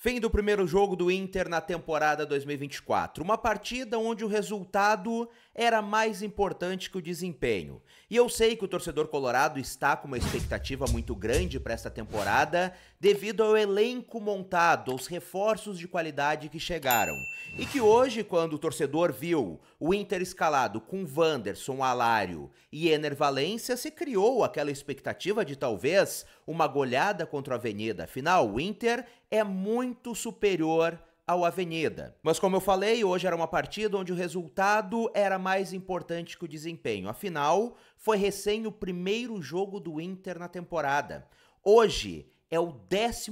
Fim do primeiro jogo do Inter na temporada 2024. Uma partida onde o resultado era mais importante que o desempenho. E eu sei que o torcedor colorado está com uma expectativa muito grande para esta temporada, devido ao elenco montado, aos reforços de qualidade que chegaram. E que hoje, quando o torcedor viu o Inter escalado com Wanderson, Alário e Ener Valência, se criou aquela expectativa de talvez uma goleada contra a Avenida. Afinal, o Inter é muito superior ao Avenida. Mas como eu falei, hoje era uma partida onde o resultado era mais importante que o desempenho. Afinal, foi recém o primeiro jogo do Inter na temporada. Hoje é o 14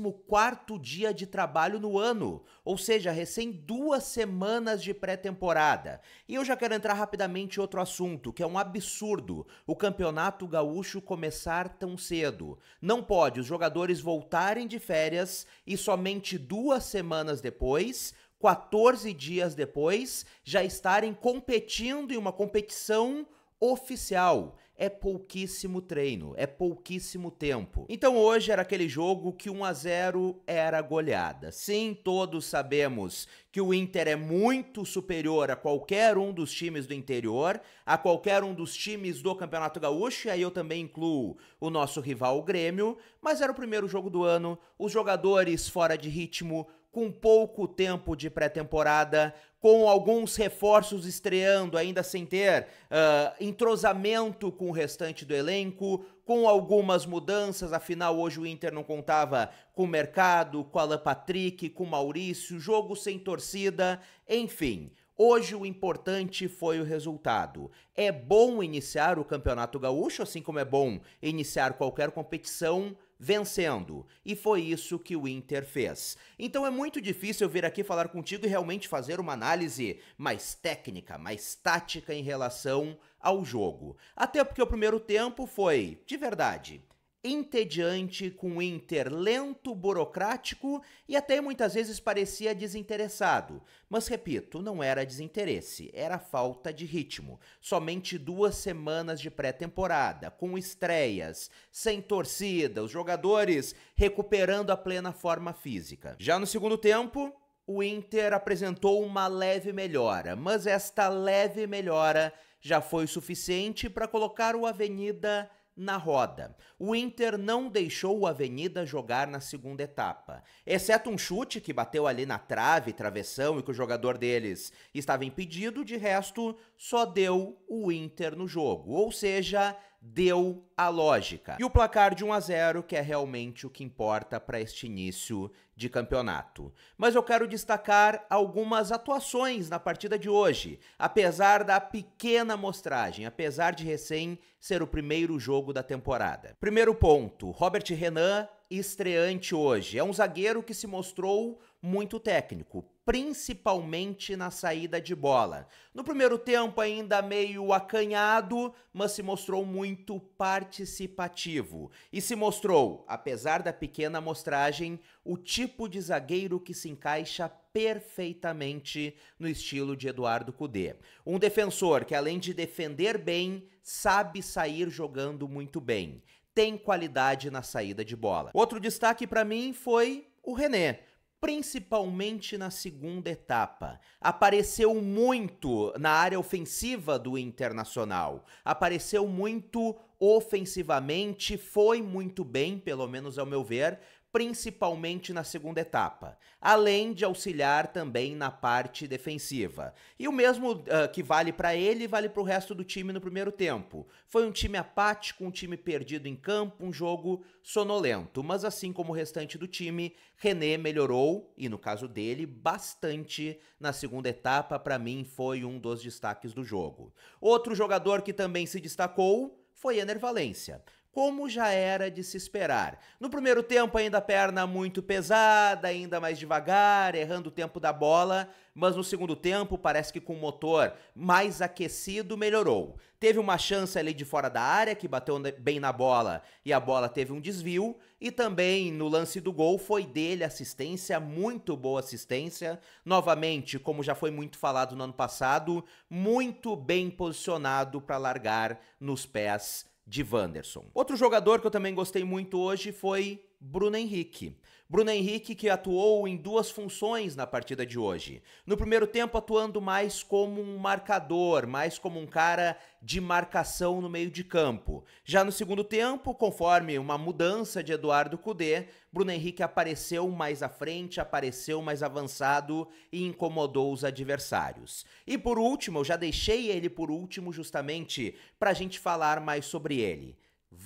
dia de trabalho no ano, ou seja, recém duas semanas de pré-temporada. E eu já quero entrar rapidamente em outro assunto, que é um absurdo o Campeonato Gaúcho começar tão cedo. Não pode os jogadores voltarem de férias e somente duas semanas depois 14 dias depois, já estarem competindo em uma competição oficial é pouquíssimo treino, é pouquíssimo tempo. Então hoje era aquele jogo que 1 a 0 era goleada. Sim, todos sabemos que o Inter é muito superior a qualquer um dos times do interior, a qualquer um dos times do Campeonato Gaúcho, e aí eu também incluo o nosso rival o Grêmio, mas era o primeiro jogo do ano, os jogadores fora de ritmo, com pouco tempo de pré-temporada, com alguns reforços estreando, ainda sem ter uh, entrosamento com o restante do elenco, com algumas mudanças, afinal hoje o Inter não contava com o mercado, com Alan Patrick, com Maurício, jogo sem torcida, enfim. Hoje o importante foi o resultado. É bom iniciar o Campeonato Gaúcho, assim como é bom iniciar qualquer competição vencendo. E foi isso que o Inter fez. Então é muito difícil eu vir aqui falar contigo e realmente fazer uma análise mais técnica, mais tática em relação ao jogo. Até porque o primeiro tempo foi, de verdade, entediante, com o Inter lento, burocrático e até muitas vezes parecia desinteressado. Mas repito, não era desinteresse, era falta de ritmo. Somente duas semanas de pré-temporada, com estreias, sem torcida, os jogadores recuperando a plena forma física. Já no segundo tempo, o Inter apresentou uma leve melhora, mas esta leve melhora já foi suficiente para colocar o Avenida na roda. O Inter não deixou o Avenida jogar na segunda etapa, exceto um chute que bateu ali na trave, travessão e que o jogador deles estava impedido, de resto, só deu o Inter no jogo. Ou seja, deu a lógica. E o placar de 1 a 0 que é realmente o que importa para este início de campeonato. Mas eu quero destacar algumas atuações na partida de hoje, apesar da pequena amostragem, apesar de recém ser o primeiro jogo da temporada. Primeiro ponto, Robert Renan estreante hoje. É um zagueiro que se mostrou muito técnico, principalmente na saída de bola. No primeiro tempo, ainda meio acanhado, mas se mostrou muito participativo e se mostrou, apesar da pequena amostragem, o tipo de zagueiro que se encaixa perfeitamente no estilo de Eduardo Cudê. Um defensor que, além de defender bem, sabe sair jogando muito bem. Tem qualidade na saída de bola. Outro destaque para mim foi o René principalmente na segunda etapa. Apareceu muito na área ofensiva do Internacional, apareceu muito ofensivamente, foi muito bem, pelo menos ao meu ver, principalmente na segunda etapa, além de auxiliar também na parte defensiva. E o mesmo uh, que vale para ele, vale para o resto do time no primeiro tempo. Foi um time apático, um time perdido em campo, um jogo sonolento, mas assim como o restante do time, René melhorou e no caso dele bastante na segunda etapa, para mim foi um dos destaques do jogo. Outro jogador que também se destacou foi Ener Valência como já era de se esperar. No primeiro tempo, ainda a perna muito pesada, ainda mais devagar, errando o tempo da bola, mas no segundo tempo, parece que com o motor mais aquecido, melhorou. Teve uma chance ali de fora da área, que bateu bem na bola e a bola teve um desvio, e também no lance do gol foi dele assistência, muito boa assistência. Novamente, como já foi muito falado no ano passado, muito bem posicionado para largar nos pés de Wanderson. Outro jogador que eu também gostei muito hoje foi Bruno Henrique. Bruno Henrique, que atuou em duas funções na partida de hoje. No primeiro tempo, atuando mais como um marcador, mais como um cara de marcação no meio de campo. Já no segundo tempo, conforme uma mudança de Eduardo Cudê, Bruno Henrique apareceu mais à frente, apareceu mais avançado e incomodou os adversários. E por último, eu já deixei ele por último justamente para a gente falar mais sobre ele.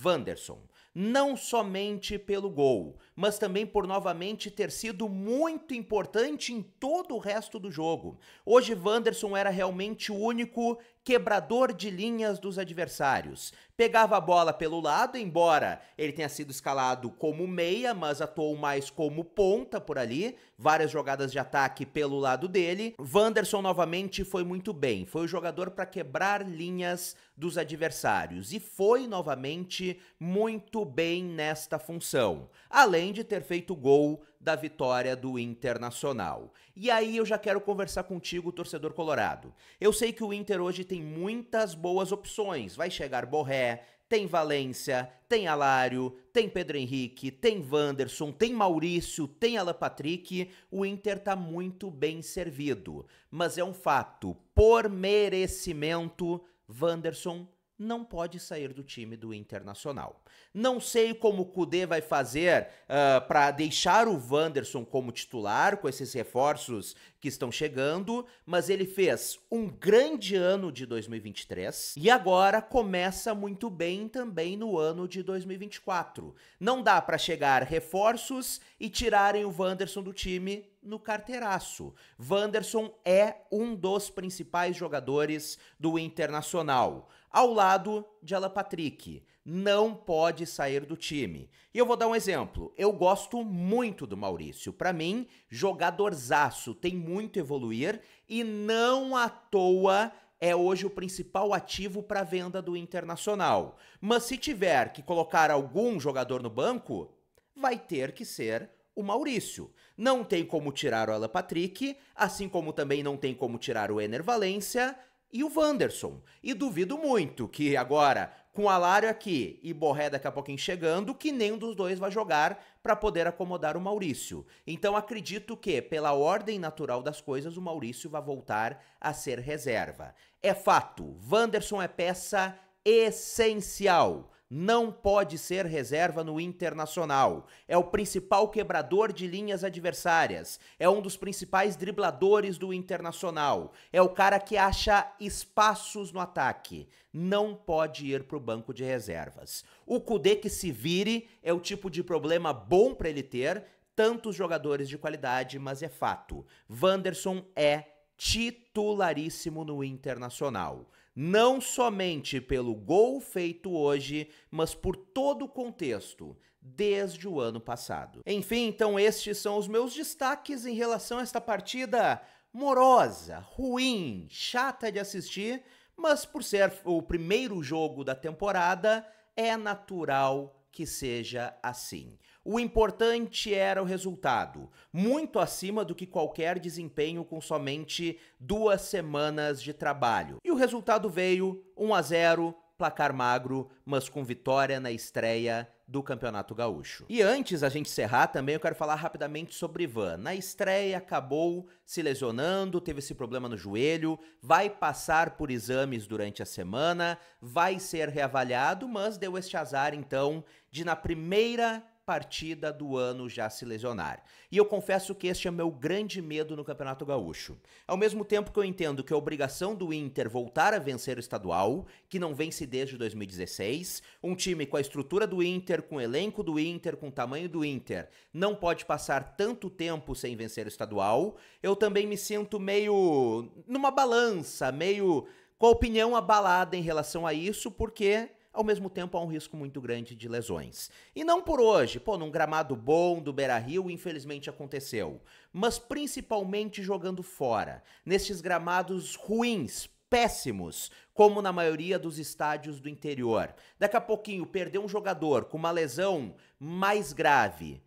Wanderson não somente pelo gol, mas também por novamente ter sido muito importante em todo o resto do jogo. Hoje, Wanderson era realmente o único quebrador de linhas dos adversários pegava a bola pelo lado, embora ele tenha sido escalado como meia, mas atuou mais como ponta por ali, várias jogadas de ataque pelo lado dele. Wanderson novamente foi muito bem, foi o jogador para quebrar linhas dos adversários e foi novamente muito bem nesta função, além de ter feito gol da vitória do Internacional. E aí eu já quero conversar contigo, torcedor colorado. Eu sei que o Inter hoje tem muitas boas opções. Vai chegar Borré, tem Valência, tem Alário, tem Pedro Henrique, tem Wanderson, tem Maurício, tem Alan Patrick, o Inter tá muito bem servido. Mas é um fato, por merecimento, Wanderson não pode sair do time do Internacional. Não sei como o Kudê vai fazer uh, ah, para deixar o Wanderson como titular com esses reforços que estão chegando, mas ele fez um grande ano de 2023 e agora começa muito bem também no ano de 2024. Não dá para chegar reforços e tirarem o Wanderson do time no carteiraço. Wanderson é um dos principais jogadores do Internacional ao lado de Alan Patrick. Não pode sair do time. E eu vou dar um exemplo. Eu gosto muito do Maurício. Para mim, jogadorzaço, tem muito a evoluir e não à toa é hoje o principal ativo para venda do Internacional. Mas se tiver que colocar algum jogador no banco, vai ter que ser o Maurício. Não tem como tirar o Alan Patrick, assim como também não tem como tirar o Ener Valência e o Wanderson. E duvido muito que agora, com o Alário aqui e Borré daqui a pouquinho chegando, que nenhum dos dois vai jogar para poder acomodar o Maurício. Então acredito que, pela ordem natural das coisas, o Maurício vai voltar a ser reserva. É fato, Wanderson é peça essencial não pode ser reserva no Internacional. É o principal quebrador de linhas adversárias, é um dos principais dribladores do Internacional, é o cara que acha espaços no ataque. Não pode ir para o banco de reservas. O Kudê que se vire é o tipo de problema bom para ele ter, tantos jogadores de qualidade, mas é fato. Wanderson é titularíssimo no Internacional não somente pelo gol feito hoje, mas por todo o contexto desde o ano passado. Enfim, então estes são os meus destaques em relação a esta partida morosa, ruim, chata de assistir, mas por ser o primeiro jogo da temporada, é natural que seja assim. O importante era o resultado, muito acima do que qualquer desempenho com somente duas semanas de trabalho. E o resultado veio 1 a 0, placar magro, mas com vitória na estreia do Campeonato Gaúcho. E antes a gente encerrar também, eu quero falar rapidamente sobre Ivan. Na estreia acabou se lesionando, teve esse problema no joelho, vai passar por exames durante a semana, vai ser reavaliado, mas deu este azar então de na primeira partida do ano já se lesionar. E eu confesso que este é meu grande medo no Campeonato Gaúcho. Ao mesmo tempo que eu entendo que é obrigação do Inter voltar a vencer o estadual, que não vence desde 2016, um time com a estrutura do Inter, com o elenco do Inter, com o tamanho do Inter, não pode passar tanto tempo sem vencer o estadual, eu também me sinto meio numa balança, meio com a opinião abalada em relação a isso, porque ao mesmo tempo há um risco muito grande de lesões. E não por hoje, pô, num gramado bom do Beira-Rio, infelizmente aconteceu, mas principalmente jogando fora, nesses gramados ruins, péssimos, como na maioria dos estádios do interior. Daqui a pouquinho perder um jogador com uma lesão mais grave,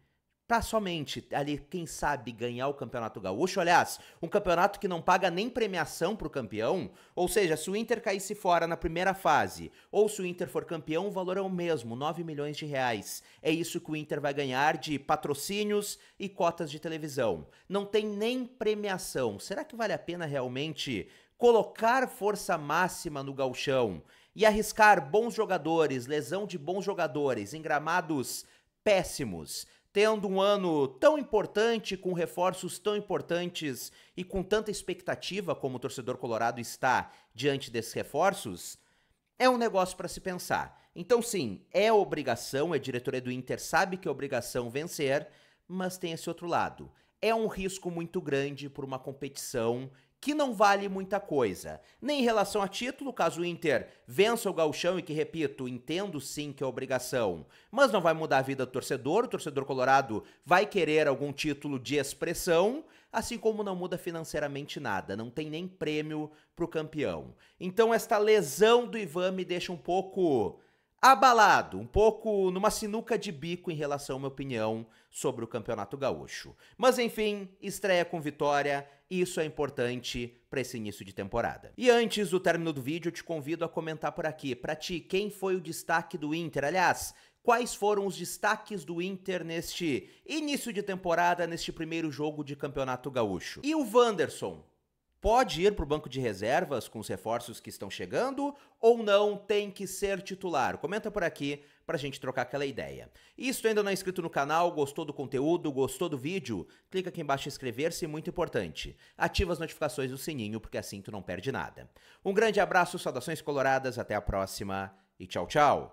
para somente ali, quem sabe, ganhar o Campeonato Gaúcho. Aliás, um campeonato que não paga nem premiação para o campeão. Ou seja, se o Inter caísse fora na primeira fase, ou se o Inter for campeão, o valor é o mesmo, 9 milhões de reais. É isso que o Inter vai ganhar de patrocínios e cotas de televisão. Não tem nem premiação. Será que vale a pena realmente colocar força máxima no galchão e arriscar bons jogadores, lesão de bons jogadores em gramados péssimos? tendo um ano tão importante, com reforços tão importantes e com tanta expectativa como o torcedor colorado está diante desses reforços, é um negócio para se pensar. Então, sim, é obrigação, a diretoria do Inter sabe que é obrigação vencer, mas tem esse outro lado. É um risco muito grande por uma competição que não vale muita coisa. Nem em relação a título, caso o Inter vença o gauchão e que, repito, entendo sim que é obrigação, mas não vai mudar a vida do torcedor, o torcedor colorado vai querer algum título de expressão, assim como não muda financeiramente nada, não tem nem prêmio pro campeão. Então esta lesão do Ivan me deixa um pouco abalado, um pouco numa sinuca de bico em relação à minha opinião sobre o Campeonato Gaúcho. Mas enfim, estreia com vitória, isso é importante para esse início de temporada. E antes do término do vídeo, eu te convido a comentar por aqui. Para ti, quem foi o destaque do Inter? Aliás, quais foram os destaques do Inter neste início de temporada, neste primeiro jogo de Campeonato Gaúcho? E o Wanderson? pode ir para o banco de reservas com os reforços que estão chegando ou não tem que ser titular? Comenta por aqui para a gente trocar aquela ideia. E se tu ainda não é inscrito no canal, gostou do conteúdo, gostou do vídeo, clica aqui embaixo em inscrever-se, muito importante. Ativa as notificações do sininho porque assim tu não perde nada. Um grande abraço, saudações coloradas, até a próxima e tchau, tchau!